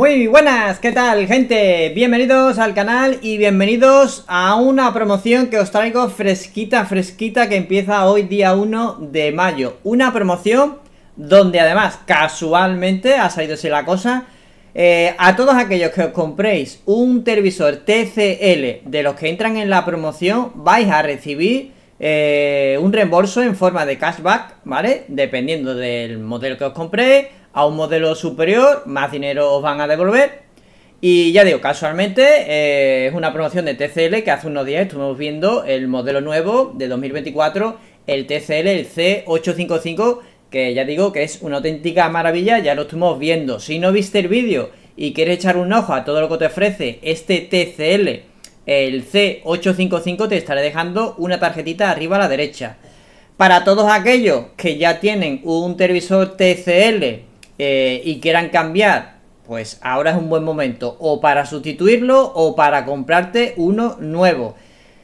Muy buenas, ¿qué tal gente? Bienvenidos al canal y bienvenidos a una promoción que os traigo fresquita, fresquita que empieza hoy día 1 de mayo. Una promoción donde además casualmente ha salido así la cosa. Eh, a todos aquellos que os compréis un televisor TCL de los que entran en la promoción vais a recibir eh, un reembolso en forma de cashback, ¿vale? Dependiendo del modelo que os compréis a un modelo superior, más dinero os van a devolver. Y ya digo, casualmente eh, es una promoción de TCL que hace unos días estuvimos viendo el modelo nuevo de 2024, el TCL, el C855, que ya digo que es una auténtica maravilla, ya lo estuvimos viendo. Si no viste el vídeo y quieres echar un ojo a todo lo que te ofrece este TCL, el C855, te estaré dejando una tarjetita arriba a la derecha. Para todos aquellos que ya tienen un televisor TCL eh, y quieran cambiar, pues ahora es un buen momento o para sustituirlo o para comprarte uno nuevo.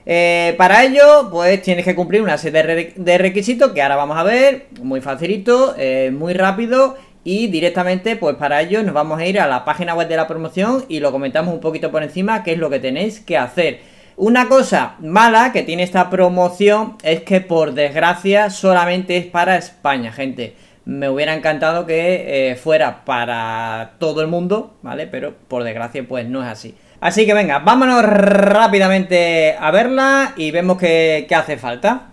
Eh, para ello, pues tienes que cumplir una serie de, requisitos que ahora vamos a ver, muy facilito, eh, muy rápido y directamente, pues para ello nos vamos a ir a la página web de la promoción y lo comentamos un poquito por encima, qué es lo que tenéis que hacer. Una cosa mala que tiene esta promoción es que por desgracia solamente es para España, gente me hubiera encantado que eh, fuera para todo el mundo, ¿vale? Pero por desgracia pues no es así. Así que venga, vámonos rápidamente a verla y vemos qué, qué hace falta.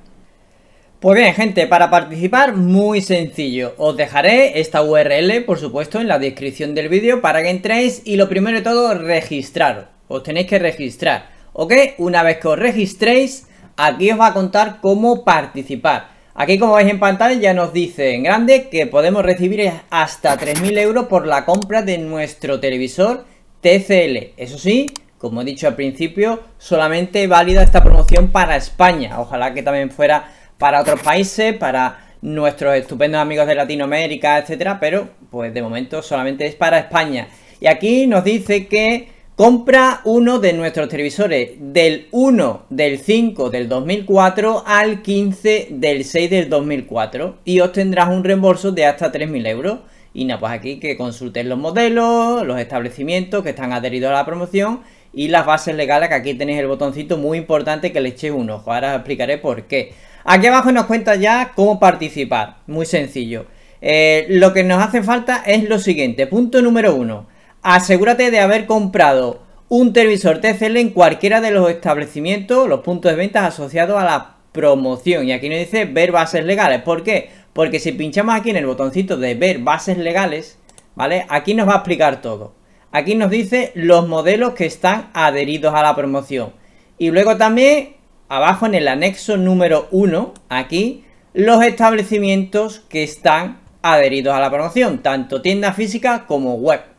Pues bien, gente, para participar, muy sencillo. Os dejaré esta URL, por supuesto, en la descripción del vídeo para que entréis y lo primero de todo, registraros. Os tenéis que registrar, ¿ok? Una vez que os registréis, aquí os va a contar cómo participar. Aquí como veis en pantalla ya nos dice en grande que podemos recibir hasta 3.000 euros por la compra de nuestro televisor TCL. Eso sí, como he dicho al principio, solamente válida esta promoción para España. Ojalá que también fuera para otros países, para nuestros estupendos amigos de Latinoamérica, etcétera, pero pues de momento solamente es para España. Y aquí nos dice que Compra uno de nuestros televisores del 1 del 5 del 2004 al 15 del 6 del 2004 y obtendrás un reembolso de hasta 3.000 euros. Y nada, pues aquí que consultes los modelos, los establecimientos que están adheridos a la promoción y las bases legales, que aquí tenéis el botoncito muy importante que le echéis uno. Ahora os explicaré por qué. Aquí abajo nos cuenta ya cómo participar. Muy sencillo. Eh, lo que nos hace falta es lo siguiente. Punto número 1 Asegúrate de haber comprado un televisor TCL en cualquiera de los establecimientos, los puntos de venta asociados a la promoción. Y aquí nos dice ver bases legales. ¿Por qué? Porque si pinchamos aquí en el botoncito de ver bases legales, ¿vale? Aquí nos va a explicar todo. Aquí nos dice los modelos que están adheridos a la promoción. Y luego también, abajo en el anexo número 1, aquí, los establecimientos que están adheridos a la promoción, tanto tienda física como web.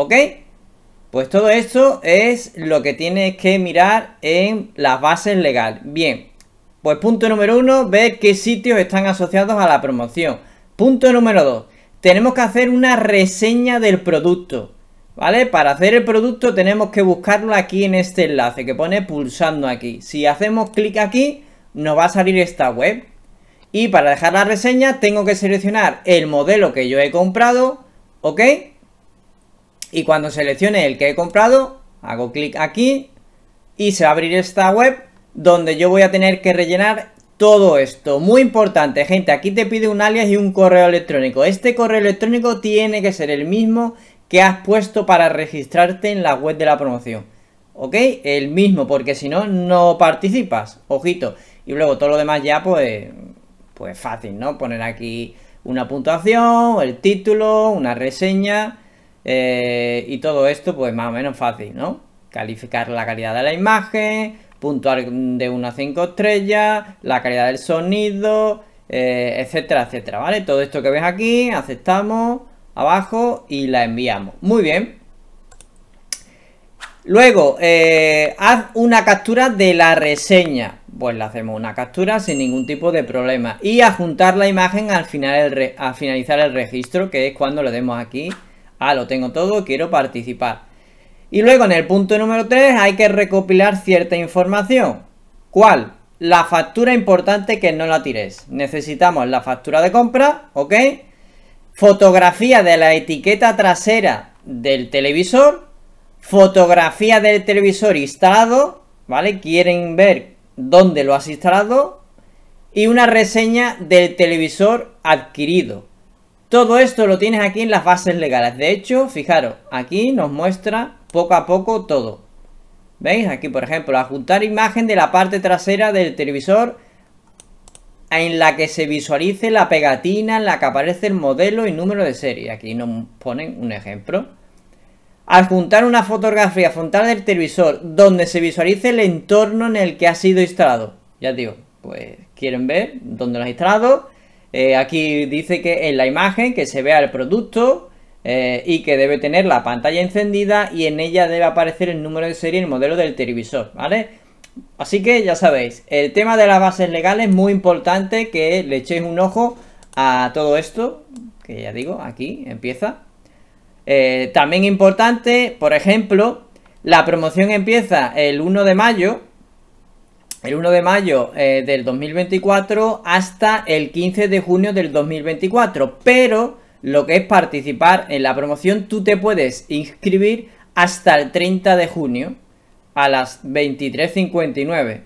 ¿Ok? Pues todo esto es lo que tienes que mirar en las bases legales. Bien, pues punto número uno, ver qué sitios están asociados a la promoción. Punto número dos, tenemos que hacer una reseña del producto. ¿Vale? Para hacer el producto tenemos que buscarlo aquí en este enlace que pone pulsando aquí. Si hacemos clic aquí, nos va a salir esta web. Y para dejar la reseña tengo que seleccionar el modelo que yo he comprado, ¿ok? y cuando seleccione el que he comprado, hago clic aquí y se va a abrir esta web donde yo voy a tener que rellenar todo esto. Muy importante, gente, aquí te pide un alias y un correo electrónico. Este correo electrónico tiene que ser el mismo que has puesto para registrarte en la web de la promoción. ¿Ok? El mismo, porque si no, no participas. Ojito. Y luego todo lo demás ya, pues, pues fácil, ¿no? Poner aquí una puntuación, el título, una reseña eh, y todo esto, pues más o menos fácil, ¿no? Calificar la calidad de la imagen, puntuar de 1 a 5 estrellas, la calidad del sonido, eh, etcétera, etcétera, ¿vale? Todo esto que ves aquí, aceptamos, abajo y la enviamos. Muy bien. Luego, eh, haz una captura de la reseña. Pues le hacemos una captura sin ningún tipo de problema. Y adjuntar la imagen al, final al finalizar el registro, que es cuando le demos aquí ah, lo tengo todo, quiero participar. Y luego en el punto número 3 hay que recopilar cierta información. ¿Cuál? La factura importante que no la tires. Necesitamos la factura de compra, ¿ok? Fotografía de la etiqueta trasera del televisor. Fotografía del televisor instalado, ¿vale? Quieren ver dónde lo has instalado. Y una reseña del televisor adquirido. Todo esto lo tienes aquí en las bases legales. De hecho, fijaros, aquí nos muestra poco a poco todo. ¿Veis? Aquí, por ejemplo, adjuntar imagen de la parte trasera del televisor en la que se visualice la pegatina en la que aparece el modelo y número de serie. Aquí nos ponen un ejemplo. Adjuntar una fotografía frontal del televisor donde se visualice el entorno en el que ha sido instalado. Ya digo, pues quieren ver dónde lo has instalado eh, aquí dice que en la imagen que se vea el producto eh, y que debe tener la pantalla encendida y en ella debe aparecer el número de serie y el modelo del televisor, ¿vale? Así que ya sabéis, el tema de las bases legales es muy importante que le echéis un ojo a todo esto, que ya digo, aquí empieza. Eh, también importante, por ejemplo, la promoción empieza el 1 de mayo, el 1 de mayo eh, del 2024 hasta el 15 de junio del 2024. Pero lo que es participar en la promoción, tú te puedes inscribir hasta el 30 de junio a las 23.59.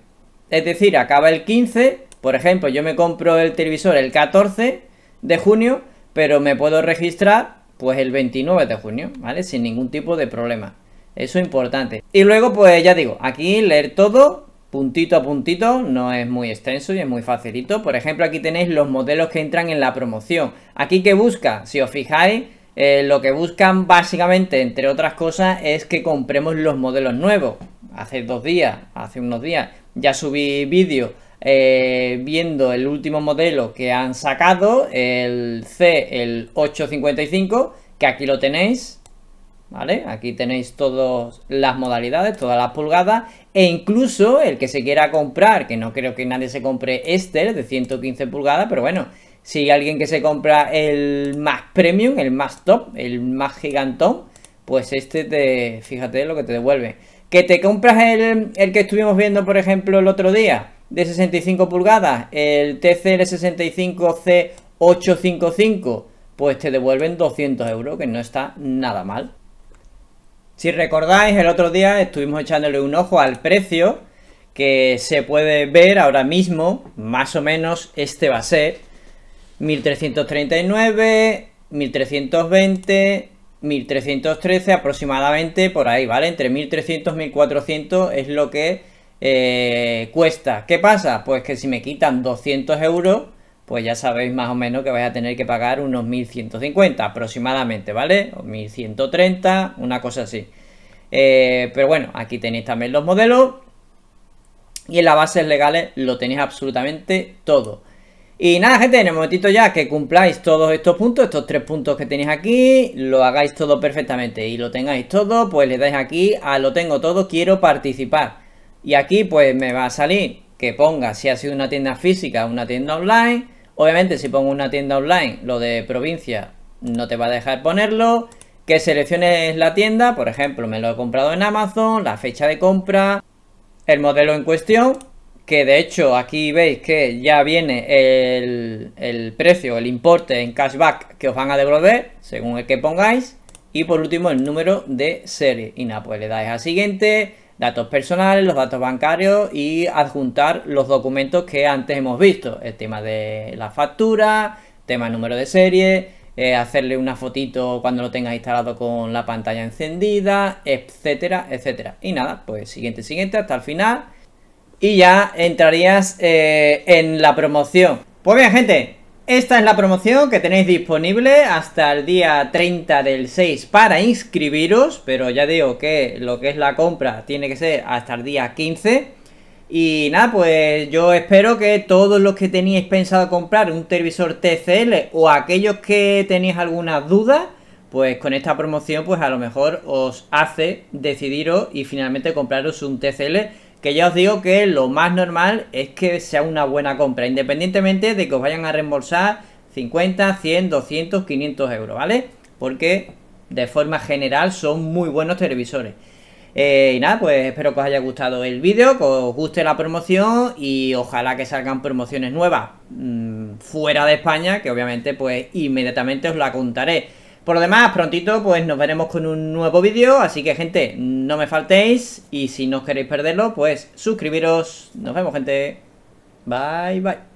Es decir, acaba el 15, por ejemplo, yo me compro el televisor el 14 de junio, pero me puedo registrar pues el 29 de junio, ¿vale? Sin ningún tipo de problema. Eso es importante. Y luego, pues ya digo, aquí leer todo, puntito a puntito, no es muy extenso y es muy facilito. Por ejemplo, aquí tenéis los modelos que entran en la promoción. Aquí que busca, si os fijáis, eh, lo que buscan básicamente, entre otras cosas, es que compremos los modelos nuevos. Hace dos días, hace unos días, ya subí vídeo eh, viendo el último modelo que han sacado, el C, el 855, que aquí lo tenéis, ¿vale? Aquí tenéis todas las modalidades, todas las pulgadas e incluso el que se quiera comprar, que no creo que nadie se compre este, de 115 pulgadas, pero bueno, si alguien que se compra el más premium, el más top, el más gigantón, pues este te, fíjate lo que te devuelve. Que te compras el, el que estuvimos viendo, por ejemplo, el otro día, de 65 pulgadas, el TCL65C855, pues te devuelven 200 euros, que no está nada mal. Si recordáis, el otro día estuvimos echándole un ojo al precio que se puede ver ahora mismo, más o menos este va a ser 1339, 1320, 1313 aproximadamente por ahí, ¿vale? Entre 1300 y 1400 es lo que eh, cuesta. ¿Qué pasa? Pues que si me quitan 200 euros pues ya sabéis más o menos que vais a tener que pagar unos 1.150 aproximadamente, ¿vale? 1.130, una cosa así. Eh, pero bueno, aquí tenéis también los modelos y en las bases legales lo tenéis absolutamente todo. Y nada, gente, en el momentito ya que cumpláis todos estos puntos, estos tres puntos que tenéis aquí, lo hagáis todo perfectamente y lo tengáis todo, pues le dais aquí a lo tengo todo, quiero participar. Y aquí pues me va a salir que ponga si ha sido una tienda física o una tienda online, Obviamente, si pongo una tienda online, lo de provincia no te va a dejar ponerlo. Que selecciones la tienda, por ejemplo, me lo he comprado en Amazon, la fecha de compra, el modelo en cuestión, que de hecho aquí veis que ya viene el, precio, el importe en cashback que os van a devolver, según el que pongáis. Y por último, el número de serie. Y nada, pues le dais a siguiente, datos personales, los datos bancarios y adjuntar los documentos que antes hemos visto, el tema de la factura, tema número de serie, eh, hacerle una fotito cuando lo tengas instalado con la pantalla encendida, etcétera, etcétera. Y nada, pues siguiente, siguiente, hasta el final. Y ya entrarías eh, en la promoción. Pues bien, gente, esta es la promoción que tenéis disponible hasta el día 30 del 6 para inscribiros, pero ya digo que lo que es la compra tiene que ser hasta el día 15. Y nada, pues yo espero que todos los que teníais pensado comprar un televisor TCL o aquellos que tenéis alguna duda, pues con esta promoción pues a lo mejor os hace decidiros y finalmente compraros un TCL que ya os digo que lo más normal es que sea una buena compra, independientemente de que os vayan a reembolsar 50, 100, 200, 500 euros, ¿vale? Porque de forma general son muy buenos televisores. Eh, y nada, pues espero que os haya gustado el vídeo, que os guste la promoción y ojalá que salgan promociones nuevas mm, fuera de España, que obviamente pues inmediatamente os la contaré. Por lo demás, prontito pues nos veremos con un nuevo vídeo, así que gente, no me faltéis y si no queréis perderlo, pues suscribiros. Nos vemos gente. Bye, bye.